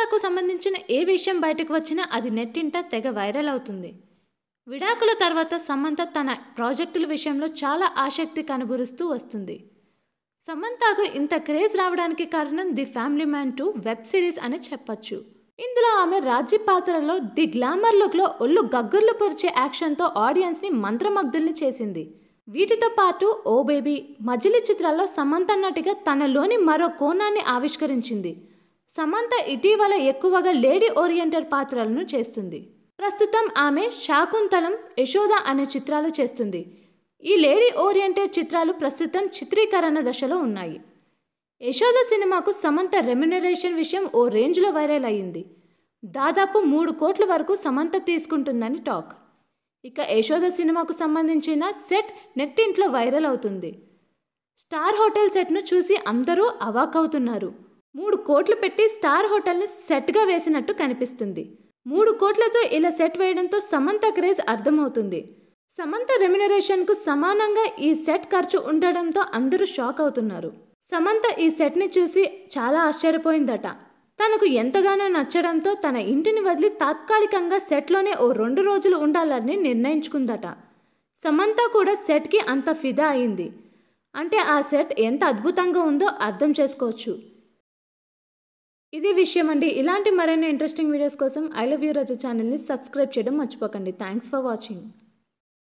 సునీతకు సంబంధించిన ఏ విషయం బయటకు వచ్చినా అది నెట్టింట తెగ వైరల్ అవుతుంది విడాకుల తర్వాత సమంత తన ప్రాజెక్టుల విషయంలో చాలా ఆసక్తి కనబరుస్తూ వస్తుంది సమంతకు ఇంత క్రేజ్ రావడానికి కారణం the family man two web series అని చెప్పచ్చు ఇందులో ఆమె రాజ్య పాత్రలో ది గ్లామర్ లుక్లో ఒళ్ళు గగ్గుర్లు పొరిచే యాక్షన్తో ఆడియన్స్ని మంత్రమగ్ధుల్ని చేసింది వీటితో పాటు ఓ బేబీ మజిలీ చిత్రాల్లో సమంత నటిగా తనలోని మరో కోణాన్ని ఆవిష్కరించింది సమంత ఇటీవల ఎక్కువగా లేడీ ఓరియంటెడ్ పాత్రలను చేస్తుంది ప్రస్తుతం ఆమె శాకుంతలం యశోద అనే చిత్రాలు చేస్తుంది ఈ లేడీ ఓరియంటెడ్ చిత్రాలు ప్రస్తుతం చిత్రీకరణ దశలో ఉన్నాయి యశోద సినిమాకు సమంత రెమ్యునరేషన్ విషయం ఓ రేంజ్లో వైరల్ అయ్యింది దాదాపు మూడు కోట్ల వరకు సమంత తీసుకుంటుందని టాక్ ఇక యశోద సినిమాకు సంబంధించిన సెట్ నెట్టింట్లో వైరల్ అవుతుంది స్టార్ హోటల్ సెట్ను చూసి అందరూ అవాక్ అవుతున్నారు మూడు కోట్లు పెట్టి స్టార్ హోటల్ను సెట్గా వేసినట్టు కనిపిస్తుంది మూడు కోట్లతో ఇలా సెట్ వేయడంతో సమంత క్రేజ్ అర్థమవుతుంది సమంత రెమ్యునరేషన్కు సమానంగా ఈ సెట్ ఖర్చు ఉండడంతో అందరూ షాక్ అవుతున్నారు సమంత ఈ సెట్ని చూసి చాలా ఆశ్చర్యపోయిందట తనకు ఎంతగానో నచ్చడంతో తన ఇంటిని వదిలి తాత్కాలికంగా సెట్లోనే ఓ రెండు రోజులు ఉండాలని నిర్ణయించుకుందట సమంత కూడా సెట్కి అంత ఫిదా అయింది అంటే ఆ సెట్ ఎంత అద్భుతంగా ఉందో అర్థం చేసుకోవచ్చు ఇది విషయం అండి ఇలాంటి మరైన ఇంట్రెస్టింగ్ వీడియోస్ కోసం ఐ లవ్ యూ రజ ఛానల్ని సబ్స్క్రైబ్ చేయడం మర్చిపోకండి థ్యాంక్స్ ఫర్ వాచింగ్